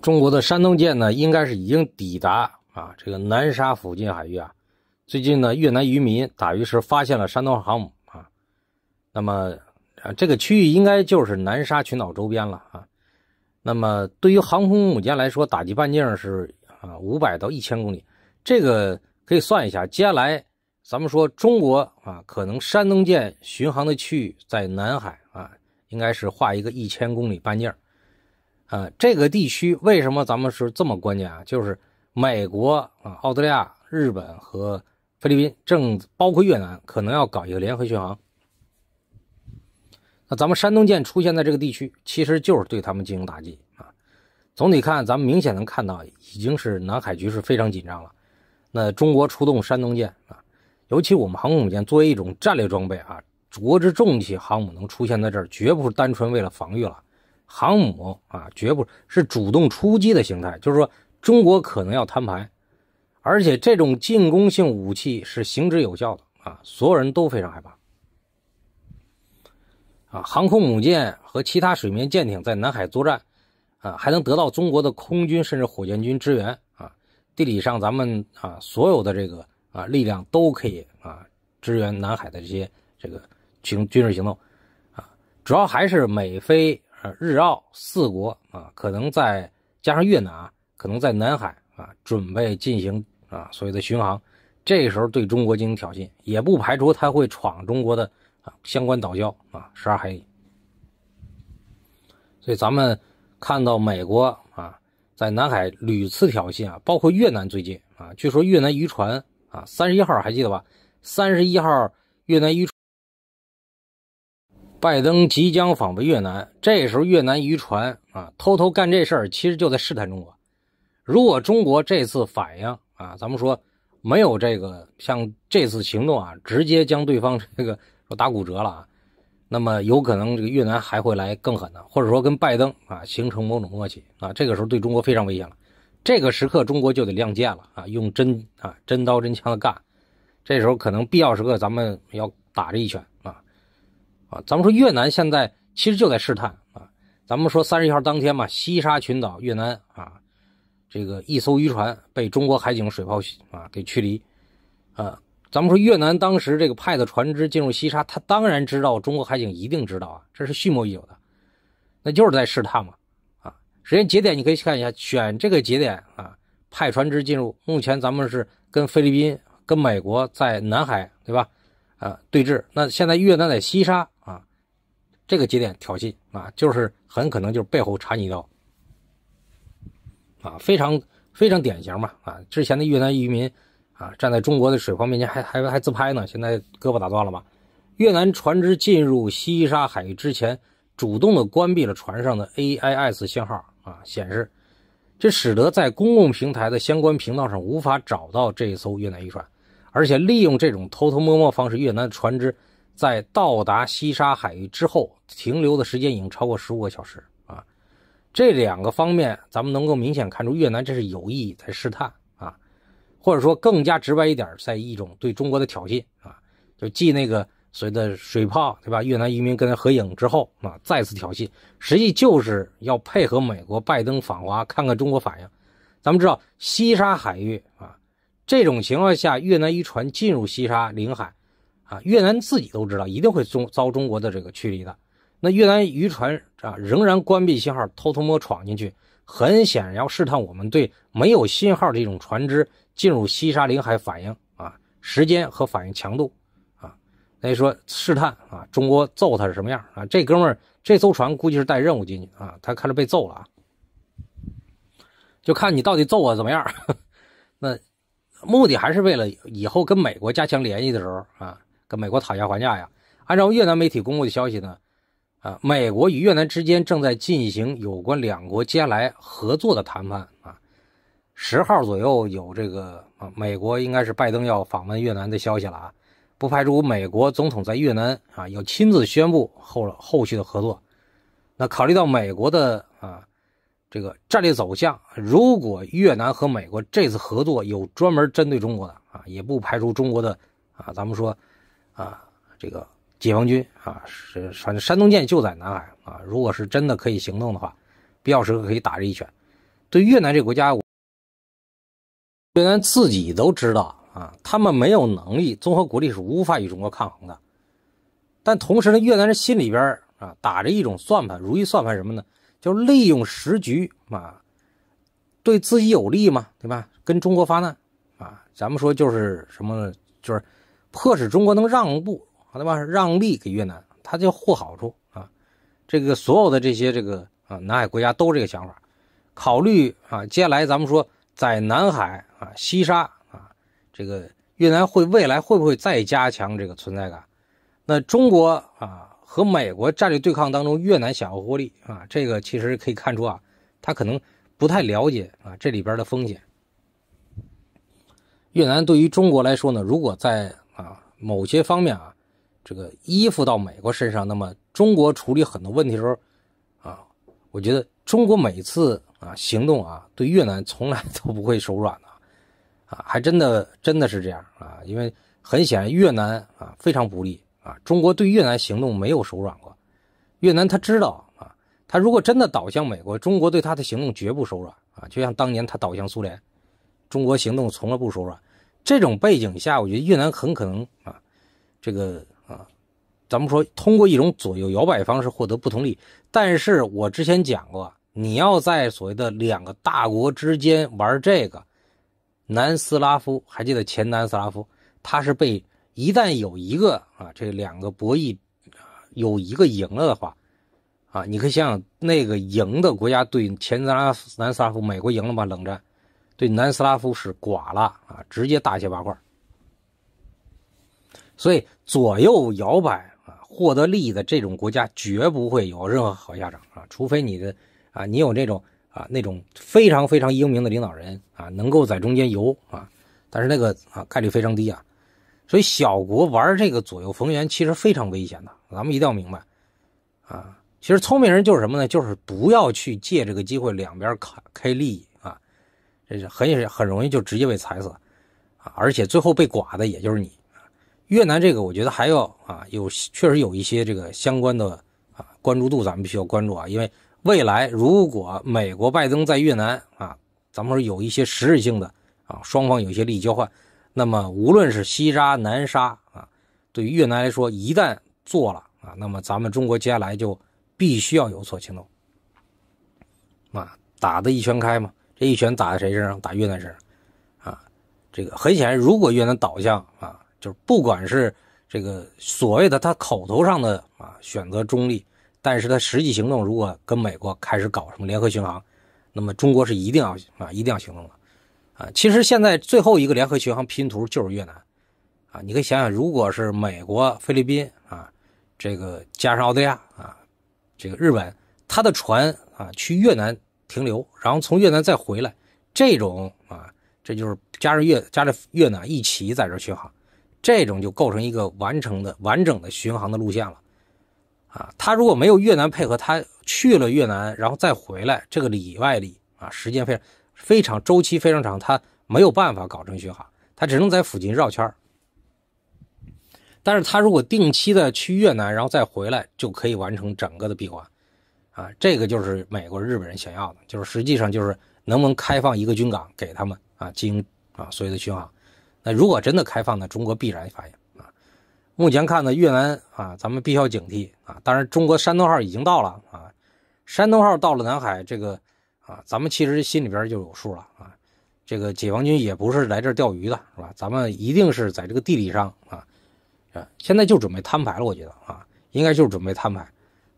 中国的山东舰呢，应该是已经抵达啊这个南沙附近海域啊。最近呢，越南渔民打鱼时发现了山东航母啊。那么，啊这个区域应该就是南沙群岛周边了啊。那么，对于航空母舰来说，打击半径是啊五百到一千公里，这个可以算一下。接下来，咱们说中国啊，可能山东舰巡航的区域在南海啊，应该是画一个一千公里半径。啊，这个地区为什么咱们是这么关键啊？就是美国啊、澳大利亚、日本和菲律宾正包括越南可能要搞一个联合巡航。那咱们山东舰出现在这个地区，其实就是对他们进行打击啊。总体看，咱们明显能看到，已经是南海局势非常紧张了。那中国出动山东舰啊，尤其我们航空母舰作为一种战略装备啊，国之重器，航母能出现在这儿，绝不是单纯为了防御了。航母啊，绝不是主动出击的形态，就是说中国可能要摊牌，而且这种进攻性武器是行之有效的啊，所有人都非常害怕啊。航空母舰和其他水面舰艇在南海作战啊，还能得到中国的空军甚至火箭军支援啊。地理上咱们啊，所有的这个啊力量都可以啊支援南海的这些这个军军事行动啊，主要还是美菲。呃，日澳四国啊，可能在加上越南啊，可能在南海啊，准备进行啊所谓的巡航，这时候对中国进行挑衅，也不排除他会闯中国的啊相关岛礁啊十二海里。所以咱们看到美国啊在南海屡次挑衅啊，包括越南最近啊，据说越南渔船啊三十一号还记得吧？三十一号越南渔船。拜登即将访问越南，这时候越南渔船啊偷偷干这事儿，其实就在试探中国。如果中国这次反应啊，咱们说没有这个像这次行动啊，直接将对方这个说打骨折了啊，那么有可能这个越南还会来更狠的，或者说跟拜登啊形成某种默契啊，这个时候对中国非常危险了。这个时刻中国就得亮剑了啊，用真啊真刀真枪的干。这时候可能必要时刻咱们要打这一拳。啊，咱们说越南现在其实就在试探啊。咱们说三十号当天嘛，西沙群岛越南啊，这个一艘渔船被中国海警水炮啊给驱离啊。咱们说越南当时这个派的船只进入西沙，他当然知道中国海警一定知道啊，这是蓄谋已久的，那就是在试探嘛。啊，时间节点你可以看一下，选这个节点啊，派船只进入。目前咱们是跟菲律宾、跟美国在南海对吧？啊，对峙。那现在越南在西沙。这个节点挑衅啊，就是很可能就是背后插你一刀，啊，非常非常典型嘛啊！之前的越南渔民啊，站在中国的水方面前还还还自拍呢，现在胳膊打断了吧？越南船只进入西沙海域之前，主动的关闭了船上的 AIS 信号啊，显示这使得在公共平台的相关频道上无法找到这艘越南渔船，而且利用这种偷偷摸摸方式，越南船只。在到达西沙海域之后，停留的时间已经超过十五个小时啊。这两个方面，咱们能够明显看出越南这是有意在试探啊，或者说更加直白一点，在一种对中国的挑衅啊。就继那个所谓的水炮，对吧？越南渔民跟他合影之后啊，再次挑衅，实际就是要配合美国拜登访华，看看中国反应。咱们知道西沙海域啊，这种情况下，越南渔船进入西沙领海。啊，越南自己都知道一定会中遭中国的这个驱离的。那越南渔船啊，仍然关闭信号，偷偷摸闯进去，很显然要试探我们对没有信号这种船只进入西沙领海反应啊，时间和反应强度啊。那以说试探啊，中国揍他是什么样啊？这哥们儿这艘船估计是带任务进去啊，他看着被揍了啊，就看你到底揍我怎么样。那目的还是为了以后跟美国加强联系的时候啊。跟美国讨价还价呀？按照越南媒体公布的消息呢，啊，美国与越南之间正在进行有关两国接下来合作的谈判啊。十号左右有这个啊，美国应该是拜登要访问越南的消息了啊，不排除美国总统在越南啊要亲自宣布后后续的合作。那考虑到美国的啊这个战略走向，如果越南和美国这次合作有专门针对中国的啊，也不排除中国的啊，咱们说。啊，这个解放军啊，是反正山东舰就在南海啊。如果是真的可以行动的话，必要时候可以打这一拳。对越南这国家，越南自己都知道啊，他们没有能力，综合国力是无法与中国抗衡的。但同时呢，越南人心里边啊打着一种算盘，如意算盘什么呢？就是利用时局啊，对自己有利嘛，对吧？跟中国发难啊，咱们说就是什么，就是。迫使中国能让步，对吧？让利给越南，他就获好处啊。这个所有的这些这个啊，南海国家都这个想法。考虑啊，接下来咱们说在南海啊，西沙啊，这个越南会未来会不会再加强这个存在感？那中国啊和美国战略对抗当中，越南想要获利啊，这个其实可以看出啊，他可能不太了解啊这里边的风险。越南对于中国来说呢，如果在某些方面啊，这个依附到美国身上，那么中国处理很多问题的时候啊，我觉得中国每次啊行动啊，对越南从来都不会手软的啊，还真的真的是这样啊，因为很显然越南啊非常不利啊，中国对越南行动没有手软过，越南他知道啊，他如果真的倒向美国，中国对他的行动绝不手软啊，就像当年他倒向苏联，中国行动从来不手软。这种背景下，我觉得越南很可能啊，这个啊，咱们说通过一种左右摇摆方式获得不同利益。但是我之前讲过，你要在所谓的两个大国之间玩这个南斯拉夫，还记得前南斯拉夫，他是被一旦有一个啊，这两个博弈有一个赢了的话，啊，你可以想想那个赢的国家对前南斯拉南斯拉夫，美国赢了吧？冷战。对南斯拉夫是寡了啊，直接大卸八块所以左右摇摆啊，获得利益的这种国家绝不会有任何好下场啊，除非你的啊，你有那种啊那种非常非常英明的领导人啊，能够在中间游啊。但是那个啊概率非常低啊。所以小国玩这个左右逢源其实非常危险的，咱们一定要明白啊。其实聪明人就是什么呢？就是不要去借这个机会两边开开利益。这是很也很容易就直接被踩死，啊，而且最后被剐的也就是你。越南这个我觉得还要啊，有确实有一些这个相关的啊关注度，咱们必须要关注啊，因为未来如果美国拜登在越南啊，咱们说有一些实质性的啊，双方有一些利益交换，那么无论是西沙南沙啊，对于越南来说，一旦做了啊，那么咱们中国接下来就必须要有所行动，啊，打的一拳开嘛。这一拳打在谁身上？打越南身上，啊，这个很显然，如果越南倒向啊，就是不管是这个所谓的他口头上的啊选择中立，但是他实际行动如果跟美国开始搞什么联合巡航，那么中国是一定要啊一定要行动的，啊。其实现在最后一个联合巡航拼图就是越南啊，你可以想想，如果是美国、菲律宾啊，这个加上澳大利亚啊，这个日本，他的船啊去越南。停留，然后从越南再回来，这种啊，这就是加上越加上越南一起在这巡航，这种就构成一个完成的完整的巡航的路线了。啊，他如果没有越南配合，他去了越南，然后再回来，这个里外里啊，时间非非常，周期非常长，他没有办法搞成巡航，他只能在附近绕圈儿。但是他如果定期的去越南，然后再回来，就可以完成整个的闭环。啊，这个就是美国、日本人想要的，就是实际上就是能不能开放一个军港给他们啊，经啊所有的巡航。那如果真的开放呢，中国必然发现啊。目前看呢，越南啊，咱们必须要警惕啊。当然，中国山东号已经到了啊，山东号到了南海这个啊，咱们其实心里边就有数了啊。这个解放军也不是来这钓鱼的，是吧？咱们一定是在这个地理上啊啊，现在就准备摊牌了，我觉得啊，应该就是准备摊牌。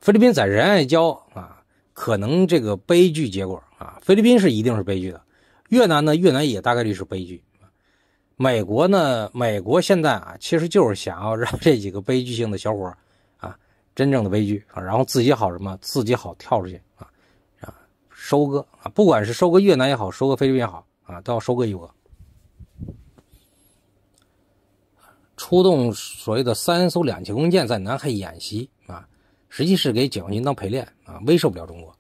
菲律宾在仁爱礁啊，可能这个悲剧结果啊，菲律宾是一定是悲剧的。越南呢，越南也大概率是悲剧。美国呢，美国现在啊，其实就是想要让这几个悲剧性的小伙啊，真正的悲剧啊，然后自己好什么，自己好跳出去啊啊，收割啊，不管是收割越南也好，收割菲律宾也好啊，都要收割一波。出动所谓的三艘两栖攻舰在南海演习。实际是给解放军当陪练啊，威慑不了中国，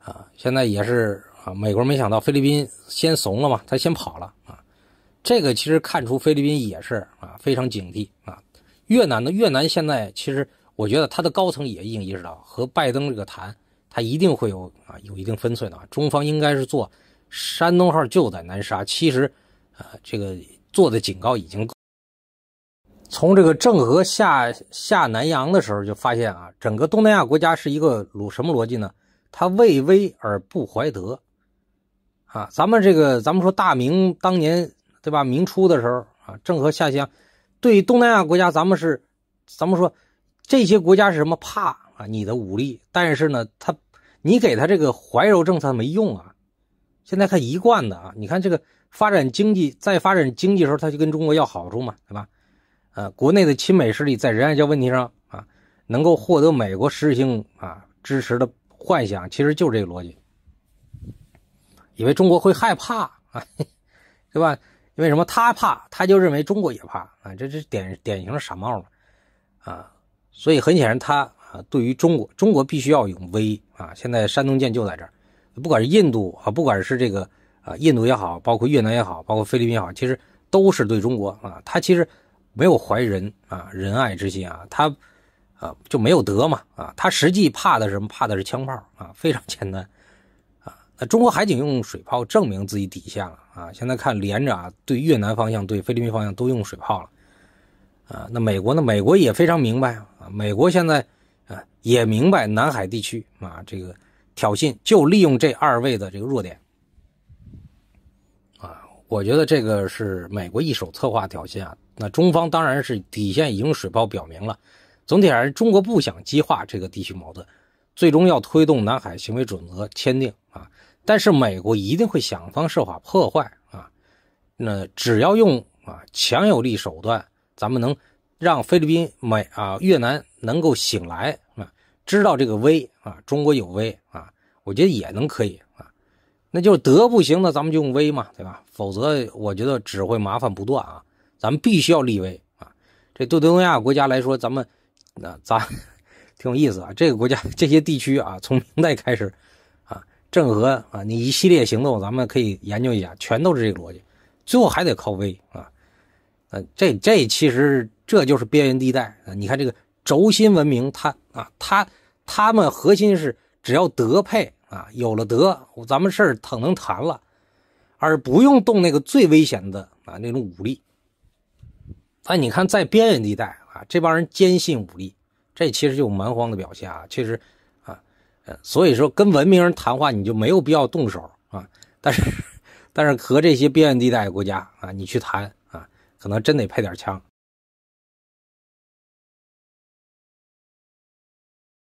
啊，现在也是啊，美国没想到菲律宾先怂了嘛，他先跑了啊，这个其实看出菲律宾也是啊非常警惕啊。越南呢，越南现在其实我觉得他的高层也已经意识到和拜登这个谈，他一定会有啊有一定分寸的啊。中方应该是做山东号就在南沙，其实啊这个做的警告已经。从这个郑和下下南洋的时候就发现啊，整个东南亚国家是一个鲁什么逻辑呢？他畏威而不怀德，啊，咱们这个咱们说大明当年对吧？明初的时候啊，郑和下西洋，对东南亚国家，咱们是咱们说这些国家是什么怕啊你的武力，但是呢，他你给他这个怀柔政策没用啊。现在他一贯的啊，你看这个发展经济，在发展经济的时候他就跟中国要好处嘛，对吧？啊，国内的亲美势力在仁爱礁问题上啊，能够获得美国实质性啊支持的幻想，其实就这个逻辑，以为中国会害怕啊，对吧？因为什么？他怕，他就认为中国也怕啊，这这典典型的傻帽嘛啊！所以很显然，他啊，对于中国，中国必须要有威啊！现在山东舰就在这儿，不管是印度啊，不管是这个啊印度也好，包括越南也好，包括菲律宾也好，其实都是对中国啊，他其实。没有怀仁啊仁爱之心啊，他啊就没有德嘛啊，他实际怕的什么？怕的是枪炮啊，非常简单啊。那中国海警用水炮证明自己底线了啊，现在看连着啊，对越南方向、对菲律宾方向都用水炮了啊。那美国呢？美国也非常明白啊，美国现在啊也明白南海地区啊这个挑衅，就利用这二位的这个弱点。我觉得这个是美国一手策划挑衅啊，那中方当然是底线已经水泡表明了。总体而言，中国不想激化这个地区矛盾，最终要推动南海行为准则签订啊。但是美国一定会想方设法破坏啊。那只要用啊强有力手段，咱们能让菲律宾、美啊越南能够醒来啊，知道这个威啊，中国有威啊，我觉得也能可以。那就是德不行，那咱们就用威嘛，对吧？否则我觉得只会麻烦不断啊。咱们必须要立威啊！这对东南亚国家来说，咱们那咱挺有意思啊。这个国家这些地区啊，从明代开始啊，郑和啊，你一系列行动，咱们可以研究一下，全都是这个逻辑。最后还得靠威啊！呃，这这其实这就是边缘地带啊。你看这个轴心文明，它啊，它他们核心是只要德配。啊，有了德，咱们事儿能谈了，而不用动那个最危险的啊那种武力。但你看在边缘地带啊，这帮人坚信武力，这其实就蛮荒的表现啊，确实啊，呃，所以说跟文明人谈话你就没有必要动手啊，但是，但是和这些边缘地带国家啊，你去谈啊，可能真得配点枪。